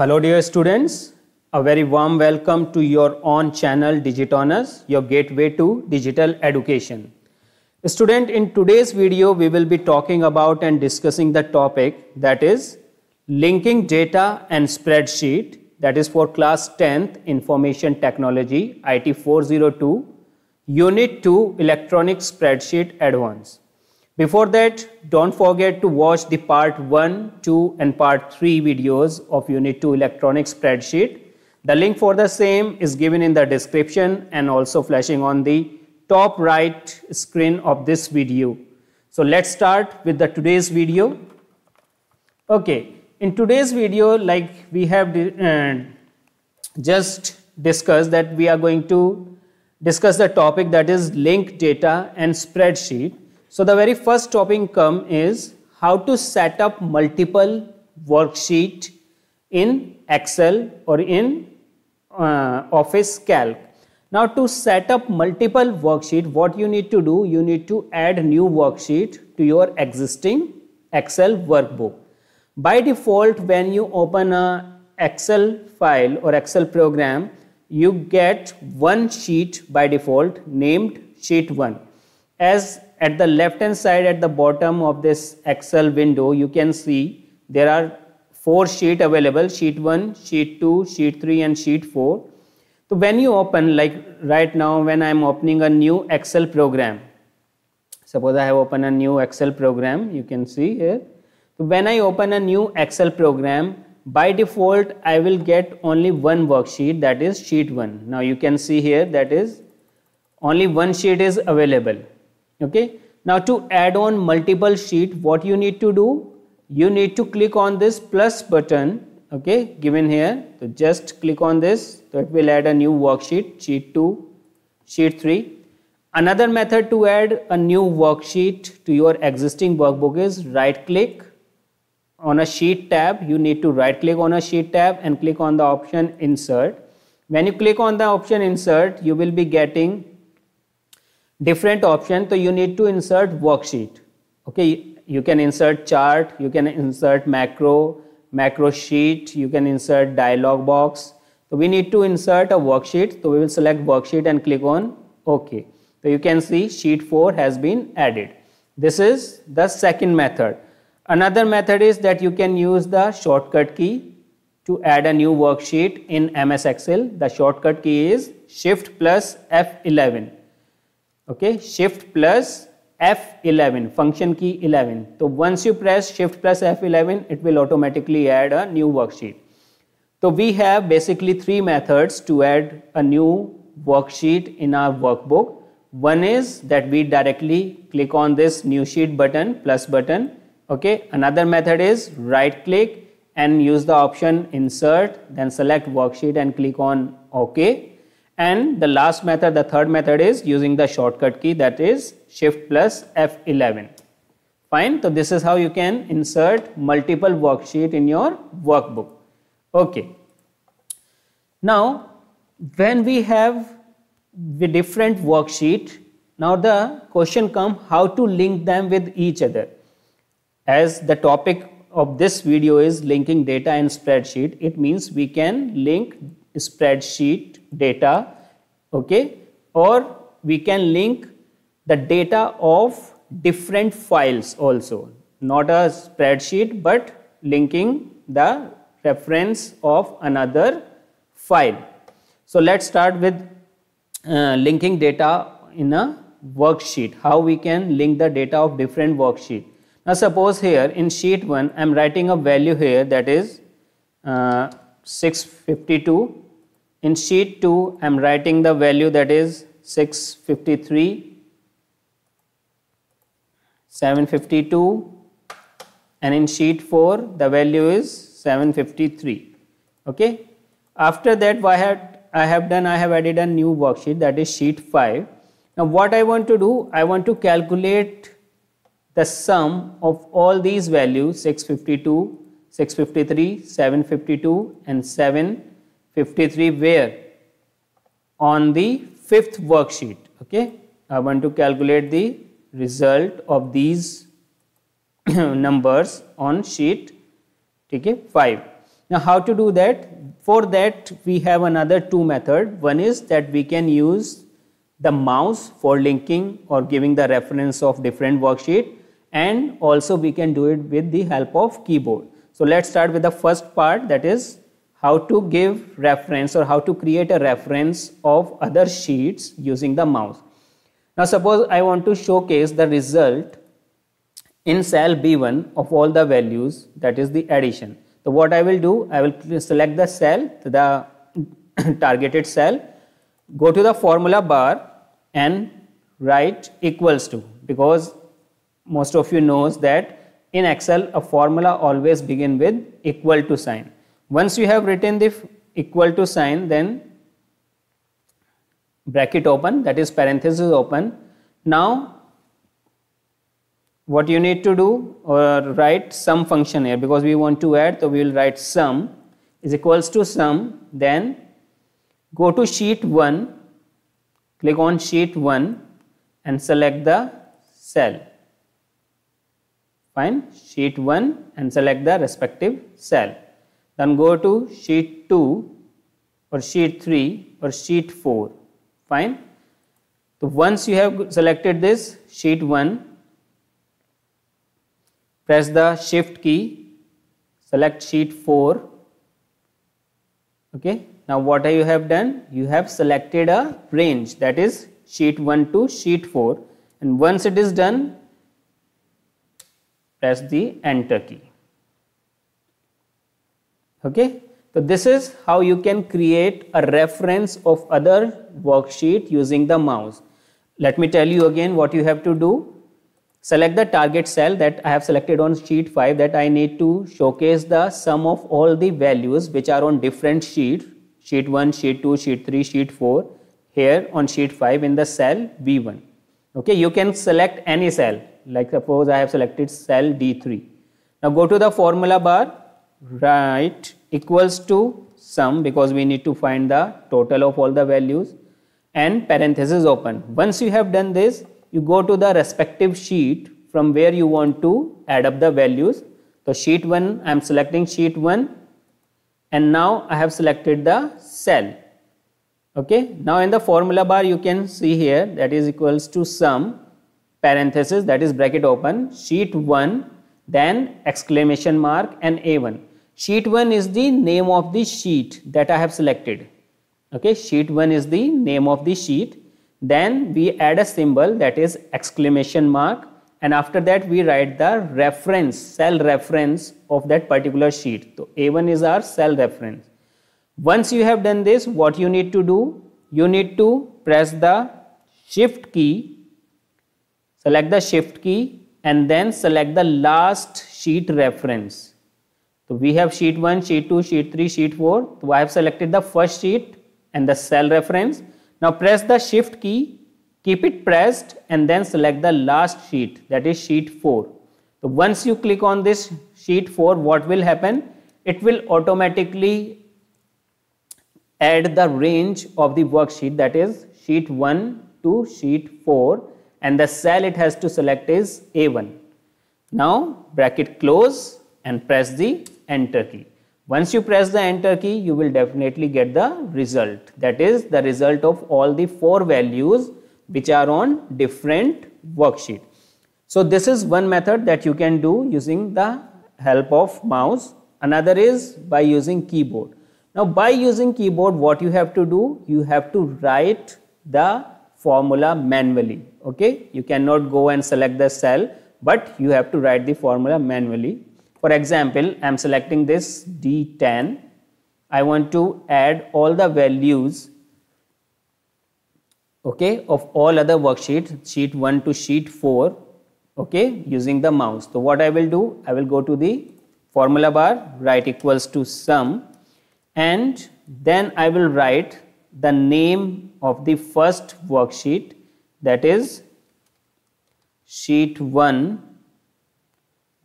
Hello dear students, a very warm welcome to your own channel Digitoners, your gateway to digital education. Student, in today's video we will be talking about and discussing the topic that is linking data and spreadsheet that is for class 10th information technology IT 402 unit 2 electronic spreadsheet advance. Before that, don't forget to watch the part 1, 2 and part 3 videos of Unit 2 electronic spreadsheet. The link for the same is given in the description and also flashing on the top right screen of this video. So let's start with the today's video. Okay, in today's video like we have uh, just discussed that we are going to discuss the topic that is link data and spreadsheet. So the very first topic come is how to set up multiple worksheet in Excel or in uh, Office Calc. Now to set up multiple worksheet, what you need to do, you need to add new worksheet to your existing Excel workbook. By default, when you open a Excel file or Excel program, you get one sheet by default named sheet 1. As at the left hand side at the bottom of this Excel window, you can see there are four sheet available, sheet 1, sheet 2, sheet 3 and sheet 4. So when you open, like right now when I'm opening a new Excel program, suppose I have opened a new Excel program, you can see here. So when I open a new Excel program, by default, I will get only one worksheet that is sheet 1. Now you can see here that is only one sheet is available okay now to add on multiple sheet what you need to do you need to click on this plus button okay given here so just click on this that will add a new worksheet sheet 2 sheet 3 another method to add a new worksheet to your existing workbook is right click on a sheet tab you need to right click on a sheet tab and click on the option insert when you click on the option insert you will be getting different option so you need to insert worksheet okay you can insert chart you can insert macro macro sheet you can insert dialog box so we need to insert a worksheet so we will select worksheet and click on ok so you can see sheet 4 has been added this is the second method another method is that you can use the shortcut key to add a new worksheet in ms excel the shortcut key is shift plus f11 okay shift plus F11 function key 11 so once you press shift plus F11 it will automatically add a new worksheet so we have basically three methods to add a new worksheet in our workbook one is that we directly click on this new sheet button plus button okay another method is right click and use the option insert then select worksheet and click on ok and the last method, the third method is using the shortcut key that is shift plus F11. Fine. So this is how you can insert multiple worksheet in your workbook. Okay. Now, when we have the different worksheet, now the question come how to link them with each other. As the topic of this video is linking data and spreadsheet, it means we can link spreadsheet data okay or we can link the data of different files also not a spreadsheet but linking the reference of another file so let's start with uh, linking data in a worksheet how we can link the data of different worksheet now suppose here in sheet 1 i'm writing a value here that is uh, 652. In sheet 2, I am writing the value that is 653, 752 and in sheet 4, the value is 753. Okay. After that, what I have, I have done, I have added a new worksheet that is sheet 5. Now what I want to do, I want to calculate the sum of all these values 652, 653, 752 and 753 where on the fifth worksheet. Okay, I want to calculate the result of these numbers on sheet okay, 5. Now how to do that? For that we have another two method. One is that we can use the mouse for linking or giving the reference of different worksheet and also we can do it with the help of keyboard. So let's start with the first part that is how to give reference or how to create a reference of other sheets using the mouse. Now suppose I want to showcase the result in cell B1 of all the values that is the addition. So what I will do, I will select the cell, the targeted cell, go to the formula bar and write equals to because most of you knows that in Excel a formula always begin with equal to sign. Once you have written the equal to sign then bracket open that is parenthesis open. Now what you need to do or write sum function here because we want to add so we will write sum is equals to sum then go to sheet 1 click on sheet 1 and select the cell Fine, sheet 1 and select the respective cell. Then go to sheet 2 or sheet 3 or sheet 4. Fine. So once you have selected this sheet 1, press the shift key, select sheet 4. Okay. Now what you have done? You have selected a range that is sheet 1 to sheet 4 and once it is done press the enter key. Okay, so this is how you can create a reference of other worksheet using the mouse. Let me tell you again what you have to do. Select the target cell that I have selected on sheet 5 that I need to showcase the sum of all the values which are on different sheets, sheet 1, sheet 2, sheet 3, sheet 4 here on sheet 5 in the cell B1 okay you can select any cell like suppose i have selected cell d3 now go to the formula bar write equals to sum because we need to find the total of all the values and parenthesis open once you have done this you go to the respective sheet from where you want to add up the values so sheet 1 i am selecting sheet 1 and now i have selected the cell okay now in the formula bar you can see here that is equals to sum parenthesis that is bracket open sheet 1 then exclamation mark and a1 sheet 1 is the name of the sheet that i have selected okay sheet 1 is the name of the sheet then we add a symbol that is exclamation mark and after that we write the reference cell reference of that particular sheet so a1 is our cell reference once you have done this, what you need to do? You need to press the shift key, select the shift key and then select the last sheet reference. So we have sheet 1, sheet 2, sheet 3, sheet 4. So I have selected the first sheet and the cell reference. Now press the shift key, keep it pressed and then select the last sheet that is sheet 4. So once you click on this sheet 4 what will happen? It will automatically add the range of the worksheet that is sheet 1 to sheet 4 and the cell it has to select is A1. Now bracket close and press the enter key. Once you press the enter key you will definitely get the result that is the result of all the four values which are on different worksheet. So this is one method that you can do using the help of mouse. Another is by using keyboard. Now by using keyboard, what you have to do? You have to write the formula manually. Okay, you cannot go and select the cell, but you have to write the formula manually. For example, I'm selecting this D10. I want to add all the values okay of all other worksheets sheet 1 to sheet 4 okay using the mouse so what i will do i will go to the formula bar write equals to sum and then I will write the name of the first worksheet that is sheet 1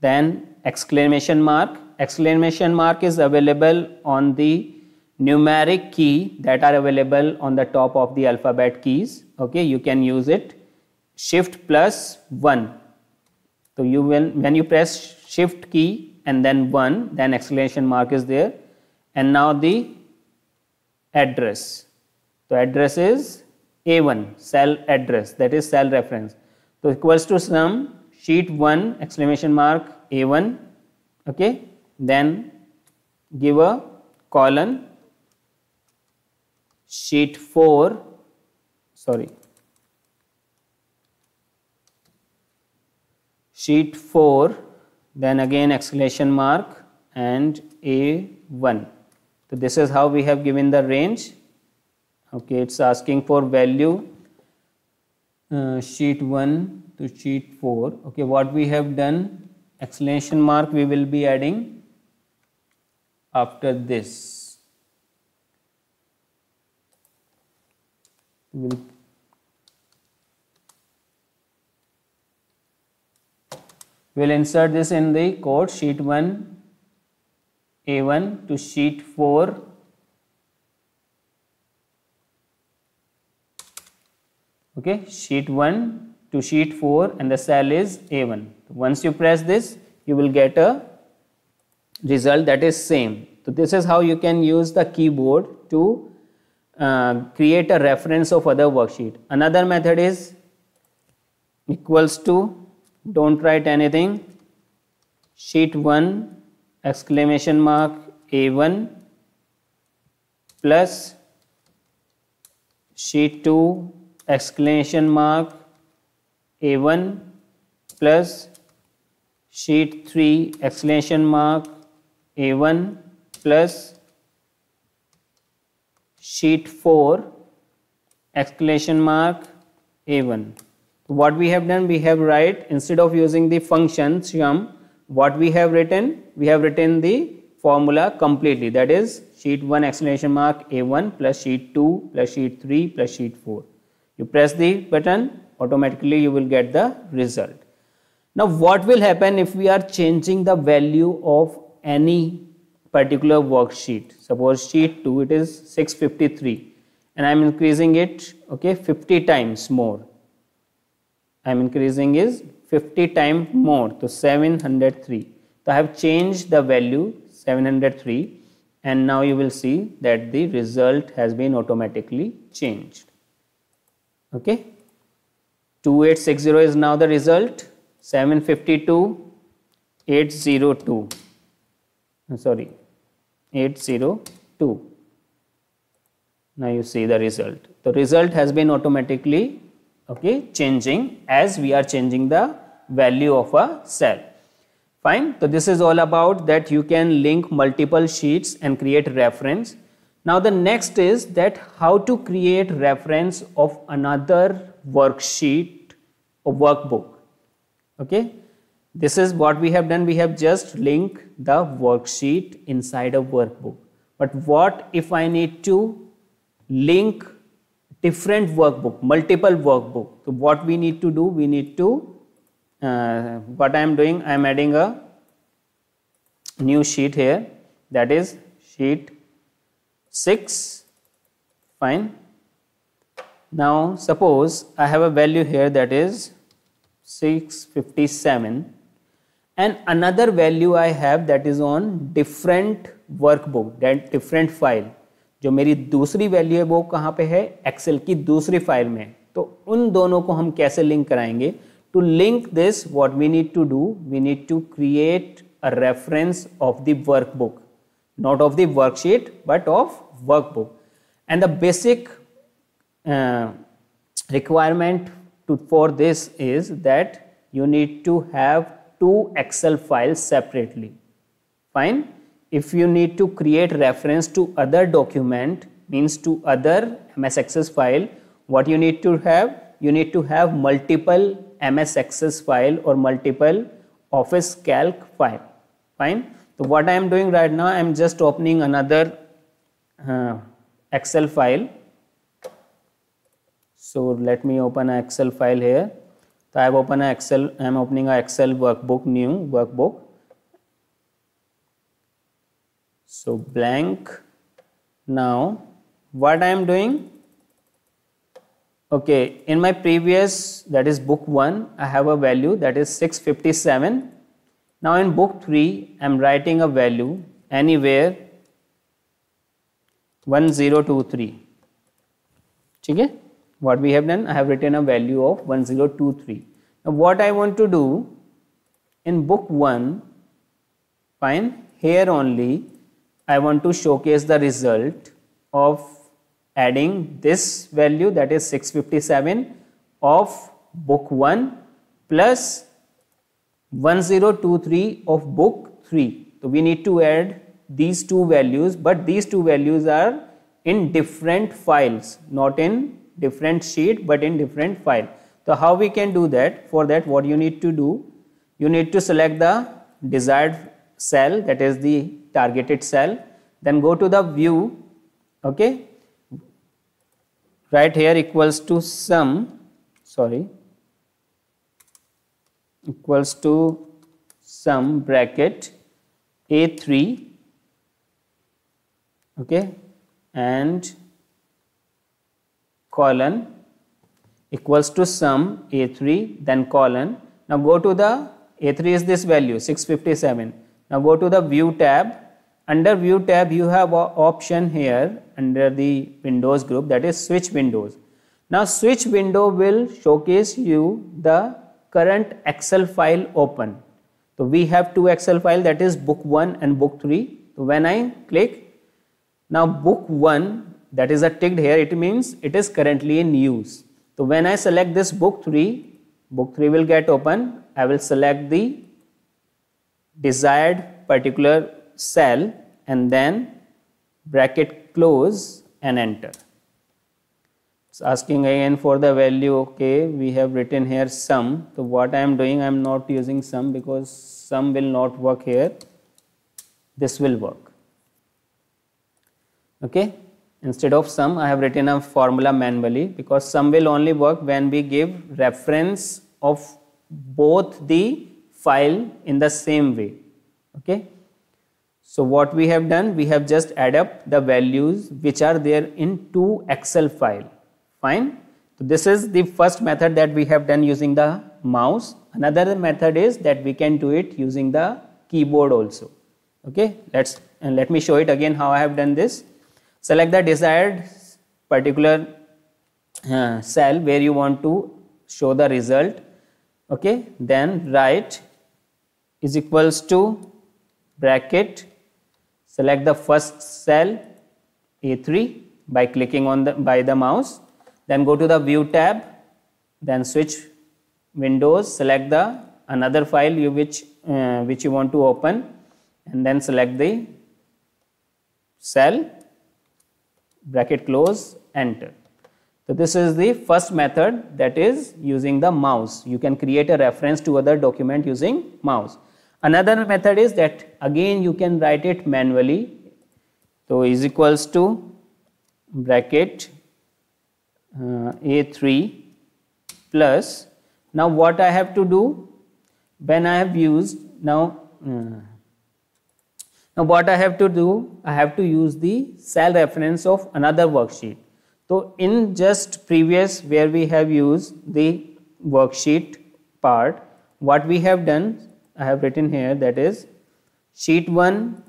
then exclamation mark exclamation mark is available on the numeric key that are available on the top of the alphabet keys okay you can use it shift plus 1 so you will when you press shift key and then 1 then exclamation mark is there and now the address. So address is A1 cell address that is cell reference. So equals to sum sheet 1 exclamation mark A1 okay then give a colon sheet 4 sorry sheet 4 then again exclamation mark and A1 so this is how we have given the range. Okay, it's asking for value uh, sheet 1 to sheet 4. Okay, what we have done, exclamation mark we will be adding after this. We will we'll insert this in the code sheet 1 a1 to sheet 4 okay sheet 1 to sheet 4 and the cell is A1 once you press this you will get a result that is same so this is how you can use the keyboard to uh, create a reference of other worksheet another method is equals to don't write anything sheet 1 exclamation mark A1 plus sheet 2 exclamation mark A1 plus sheet 3 exclamation mark A1 plus sheet 4 exclamation mark A1. What we have done, we have write instead of using the function sum, what we have written? We have written the formula completely that is sheet 1 exclamation mark A1 plus sheet 2 plus sheet 3 plus sheet 4. You press the button automatically you will get the result. Now what will happen if we are changing the value of any particular worksheet suppose sheet 2 it is 653 and I am increasing it okay 50 times more I am increasing is 50 times more to 703. So I have changed the value 703 and now you will see that the result has been automatically changed. Okay. 2860 is now the result 752 802 I'm sorry 802 now you see the result the result has been automatically okay changing as we are changing the value of a cell fine so this is all about that you can link multiple sheets and create reference now the next is that how to create reference of another worksheet or workbook okay this is what we have done we have just linked the worksheet inside a workbook but what if i need to link different workbook, multiple workbook. So what we need to do, we need to, uh, what I am doing, I am adding a new sheet here that is sheet 6, fine. Now suppose I have a value here that is 657 and another value I have that is on different workbook, that different file. जो मेरी दूसरी value है वो कहाँ पे है Excel की दूसरी फाइल में तो उन दोनों को हम कैसे लिंक कराएंगे to link this what we need to do we need to create a reference of the workbook not of the worksheet but of workbook and the basic requirement to for this is that you need to have two Excel file separately fine if you need to create reference to other document means to other MS Access file, what you need to have? You need to have multiple MS Access file or multiple Office Calc file. Fine. So what I am doing right now, I am just opening another uh, Excel file. So let me open an Excel file here. So I have opened an Excel. I am opening an Excel workbook, new workbook so blank now what I am doing okay in my previous that is book 1 I have a value that is 657 now in book 3 I am writing a value anywhere 1023 okay what we have done I have written a value of 1023 now what I want to do in book 1 fine here only I want to showcase the result of adding this value that is 657 of book 1 plus 1023 of book 3. So we need to add these two values but these two values are in different files not in different sheet but in different file. So how we can do that for that what you need to do you need to select the desired cell that is the targeted cell then go to the view okay right here equals to sum sorry equals to sum bracket a3 okay and colon equals to sum a3 then colon now go to the a3 is this value 657 now go to the view tab. Under view tab you have option here under the windows group that is switch windows. Now switch window will showcase you the current excel file open. So we have two excel file that is book 1 and book 3. So when I click now book 1 that is a ticked here it means it is currently in use. So when I select this book 3 book 3 will get open I will select the desired particular cell and then bracket close and enter. It's asking again for the value, okay, we have written here sum. So what I am doing, I am not using sum because sum will not work here. This will work. Okay, instead of sum, I have written a formula manually because sum will only work when we give reference of both the file in the same way okay so what we have done we have just add up the values which are there in two excel file fine so this is the first method that we have done using the mouse another method is that we can do it using the keyboard also okay let's and let me show it again how i have done this select the desired particular uh, cell where you want to show the result okay then write is equals to bracket select the first cell A3 by clicking on the by the mouse then go to the view tab then switch windows select the another file you which uh, which you want to open and then select the cell bracket close enter so this is the first method that is using the mouse you can create a reference to other document using mouse Another method is that again you can write it manually. So is equals to bracket uh, A3 plus. Now what I have to do when I have used now uh, now what I have to do, I have to use the cell reference of another worksheet. So in just previous where we have used the worksheet part, what we have done, I have written here that is sheet 1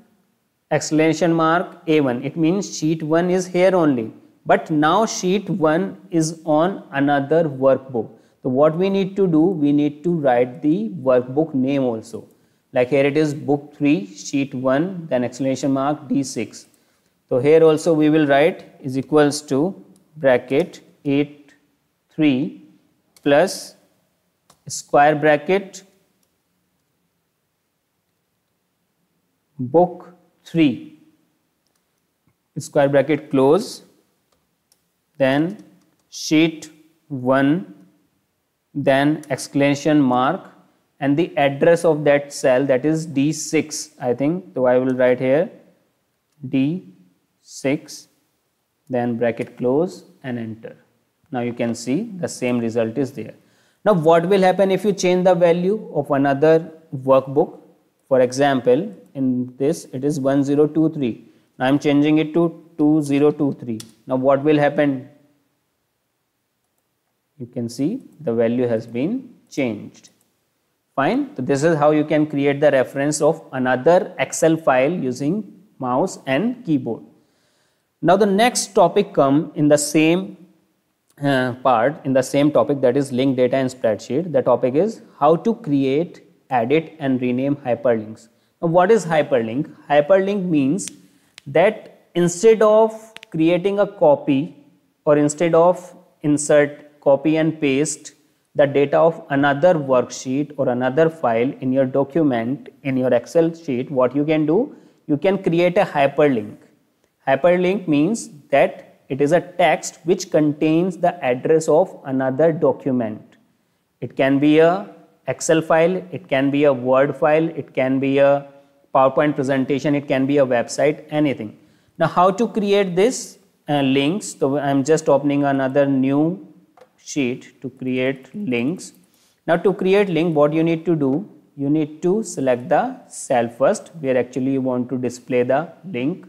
exclamation mark A1. It means sheet 1 is here only. But now sheet 1 is on another workbook. So what we need to do, we need to write the workbook name also. Like here it is book 3, sheet 1, then exclamation mark D6. So here also we will write is equals to bracket 8, 3 plus square bracket book 3 square bracket close then sheet 1 then exclamation mark and the address of that cell that is D6 I think so I will write here D6 then bracket close and enter now you can see the same result is there now what will happen if you change the value of another workbook for example, in this it is 1023. Now I am changing it to 2023. Now what will happen? You can see the value has been changed. Fine. So this is how you can create the reference of another Excel file using mouse and keyboard. Now the next topic come in the same uh, part in the same topic that is linked data and spreadsheet. The topic is how to create edit and rename hyperlinks. Now what is hyperlink? Hyperlink means that instead of creating a copy or instead of insert copy and paste the data of another worksheet or another file in your document in your excel sheet what you can do you can create a hyperlink hyperlink means that it is a text which contains the address of another document it can be a Excel file, it can be a Word file, it can be a PowerPoint presentation, it can be a website, anything. Now how to create this uh, links, so I'm just opening another new sheet to create links. Now to create link, what you need to do, you need to select the cell first where actually you want to display the link.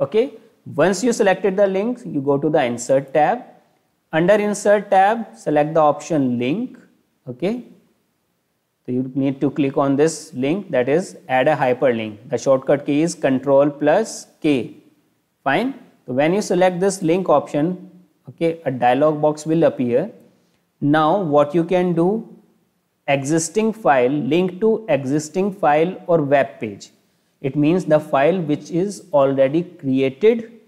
Okay. Once you selected the link, you go to the insert tab. Under insert tab, select the option link. Okay so you need to click on this link that is add a hyperlink. The shortcut key is control plus K. Fine. So when you select this link option, okay, a dialog box will appear. Now what you can do, existing file, link to existing file or web page. It means the file which is already created,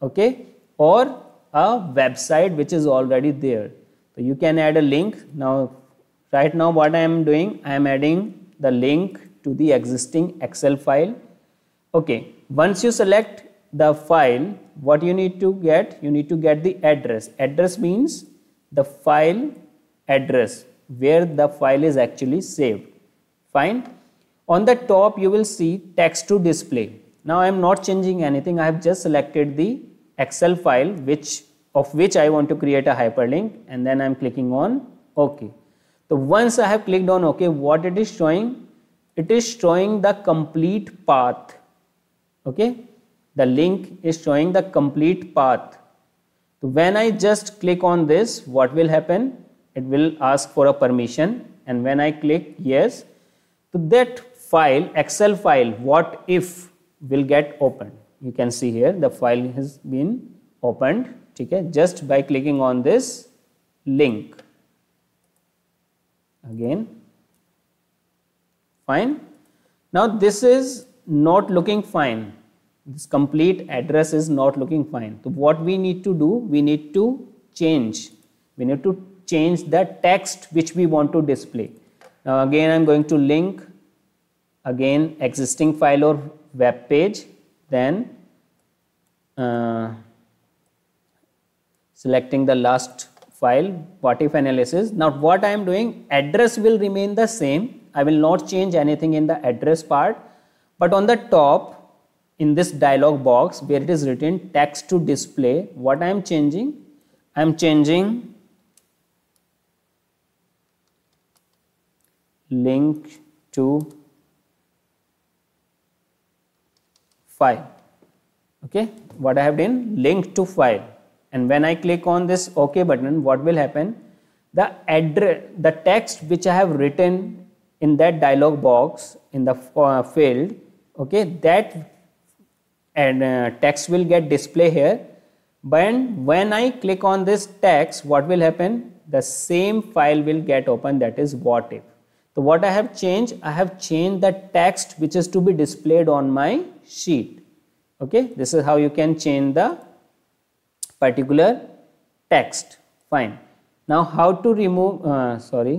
okay, or a website which is already there. So you can add a link. Now right now what I am doing I am adding the link to the existing Excel file okay once you select the file what you need to get you need to get the address address means the file address where the file is actually saved fine on the top you will see text to display now I am not changing anything I have just selected the excel file which of which I want to create a hyperlink and then I'm clicking on OK so once I have clicked on OK, what it is showing? It is showing the complete path. Okay, the link is showing the complete path. So when I just click on this, what will happen? It will ask for a permission and when I click yes, so that file, Excel file, what if will get opened. You can see here the file has been opened okay, just by clicking on this link again fine now this is not looking fine this complete address is not looking fine so what we need to do we need to change we need to change the text which we want to display now again i'm going to link again existing file or web page then uh, selecting the last file what if analysis now what i am doing address will remain the same i will not change anything in the address part but on the top in this dialog box where it is written text to display what i am changing i am changing link to file okay what i have done link to file and when I click on this OK button, what will happen? The address, the text which I have written in that dialog box in the uh, field, okay, that and uh, text will get display here. But when I click on this text, what will happen? The same file will get open that is what if. So what I have changed, I have changed the text which is to be displayed on my sheet. Okay, this is how you can change the particular text fine now how to remove uh, sorry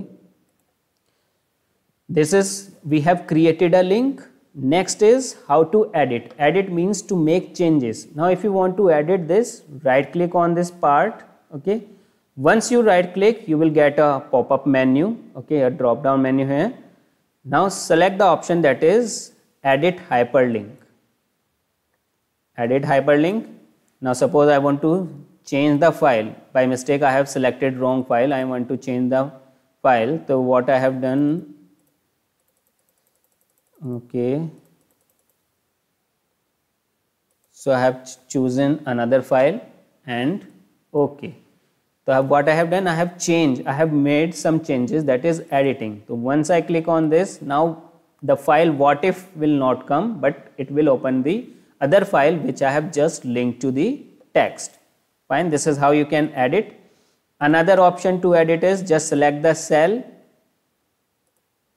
this is we have created a link next is how to edit edit means to make changes now if you want to edit this right click on this part okay once you right click you will get a pop-up menu okay a drop down menu here now select the option that is edit hyperlink edit hyperlink now suppose I want to change the file. By mistake I have selected wrong file. I want to change the file. So what I have done, okay. So I have chosen another file and okay. So what I have done, I have changed, I have made some changes that is editing. So once I click on this, now the file what if will not come, but it will open the other file which I have just linked to the text. Fine, this is how you can edit. Another option to edit is just select the cell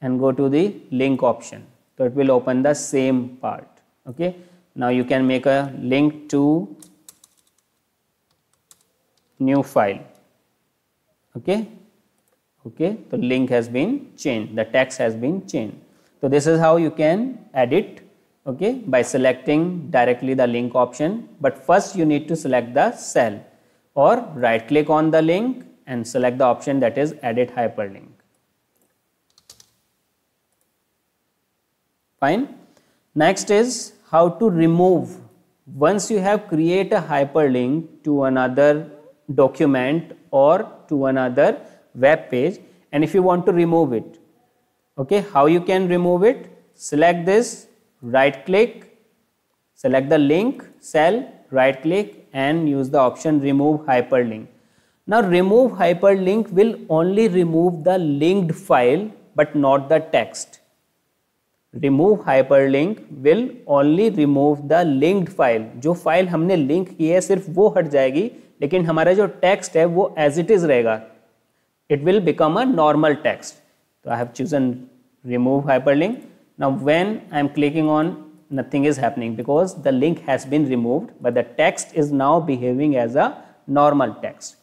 and go to the link option. So it will open the same part. Okay. Now you can make a link to new file. Okay. Okay. The link has been changed. The text has been changed. So this is how you can edit okay, by selecting directly the link option. But first you need to select the cell or right click on the link and select the option that is edit hyperlink. Fine. Next is how to remove. Once you have create a hyperlink to another document or to another web page and if you want to remove it, okay, how you can remove it? Select this right click, select the link, cell, right click and use the option remove hyperlink. Now remove hyperlink will only remove the linked file but not the text. Remove hyperlink will only remove the linked file. जो file हमने link की है सिर्फ वो हट जाएगी लेकिन हमारा जो टेक्स्ट है वो एज इट इज़ रहेगा it will become a normal text. So I have chosen remove hyperlink. Now when I'm clicking on nothing is happening because the link has been removed but the text is now behaving as a normal text.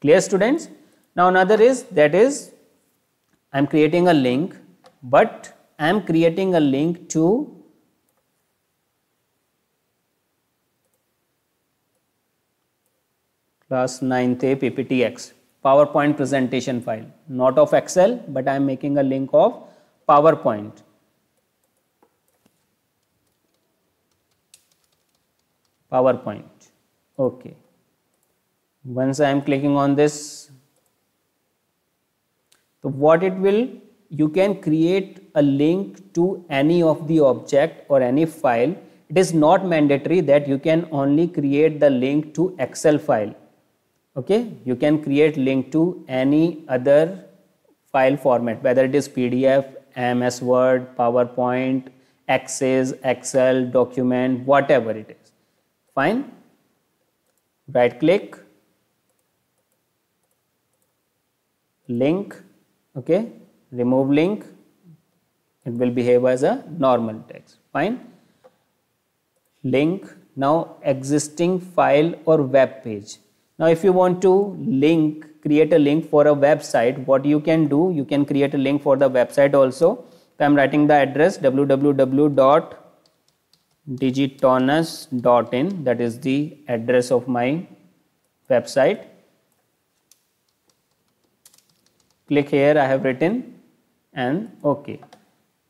Clear students? Now another is that is I'm creating a link but I'm creating a link to class 9th A PPTX PowerPoint presentation file not of Excel but I am making a link of PowerPoint PowerPoint. Okay. Once I am clicking on this, so what it will, you can create a link to any of the object or any file. It is not mandatory that you can only create the link to Excel file. Okay, you can create link to any other file format, whether it is PDF, MS Word, PowerPoint, Access, Excel, document, whatever it is fine right click link okay remove link it will behave as a normal text fine link now existing file or web page now if you want to link create a link for a website what you can do you can create a link for the website also so i'm writing the address www digitonus.in that is the address of my website click here I have written and ok.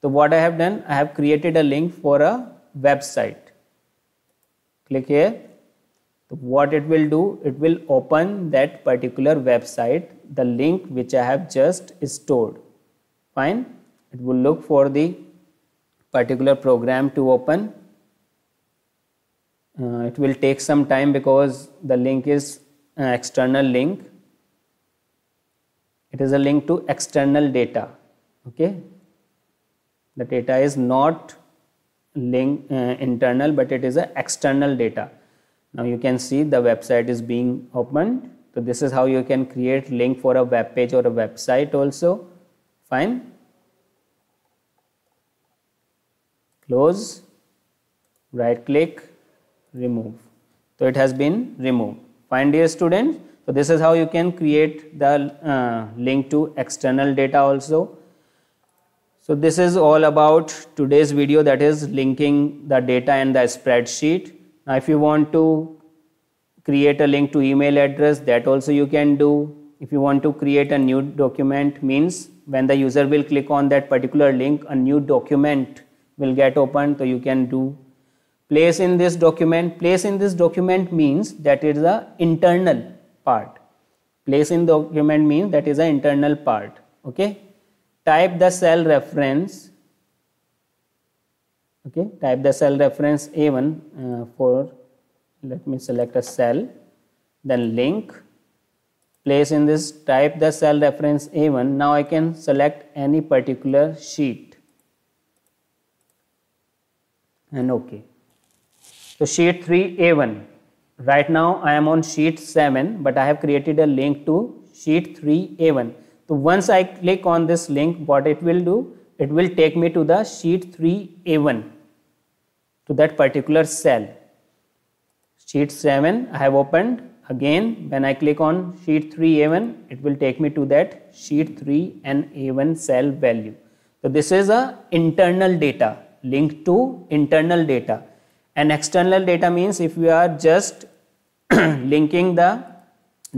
So what I have done I have created a link for a website click here so what it will do it will open that particular website the link which I have just stored fine it will look for the particular program to open uh, it will take some time because the link is an uh, external link. It is a link to external data. Okay, the data is not link uh, internal, but it is an external data. Now you can see the website is being opened. So this is how you can create link for a web page or a website also. Fine. Close. Right click remove. So it has been removed. Fine dear students, so this is how you can create the uh, link to external data also. So this is all about today's video that is linking the data and the spreadsheet. Now if you want to create a link to email address that also you can do. If you want to create a new document means when the user will click on that particular link a new document will get opened so you can do place in this document place in this document means that is a internal part place in document means that is a internal part okay type the cell reference okay type the cell reference a1 uh, for let me select a cell then link place in this type the cell reference a1 now i can select any particular sheet and okay so sheet 3 A1. Right now I am on sheet 7 but I have created a link to sheet 3 A1. So once I click on this link what it will do? It will take me to the sheet 3 A1 to that particular cell. Sheet 7 I have opened again when I click on sheet 3 A1 it will take me to that sheet 3 and A1 cell value. So this is a internal data linked to internal data and external data means if we are just linking the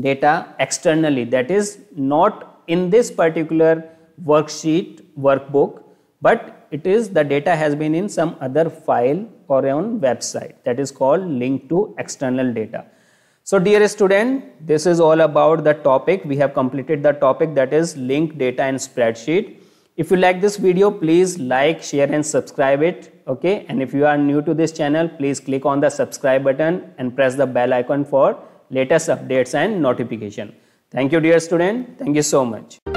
data externally that is not in this particular worksheet workbook but it is the data has been in some other file or on website that is called link to external data so dear student this is all about the topic we have completed the topic that is link data and spreadsheet if you like this video, please like, share and subscribe it. Okay. And if you are new to this channel, please click on the subscribe button and press the bell icon for latest updates and notification. Thank you dear student. Thank you so much.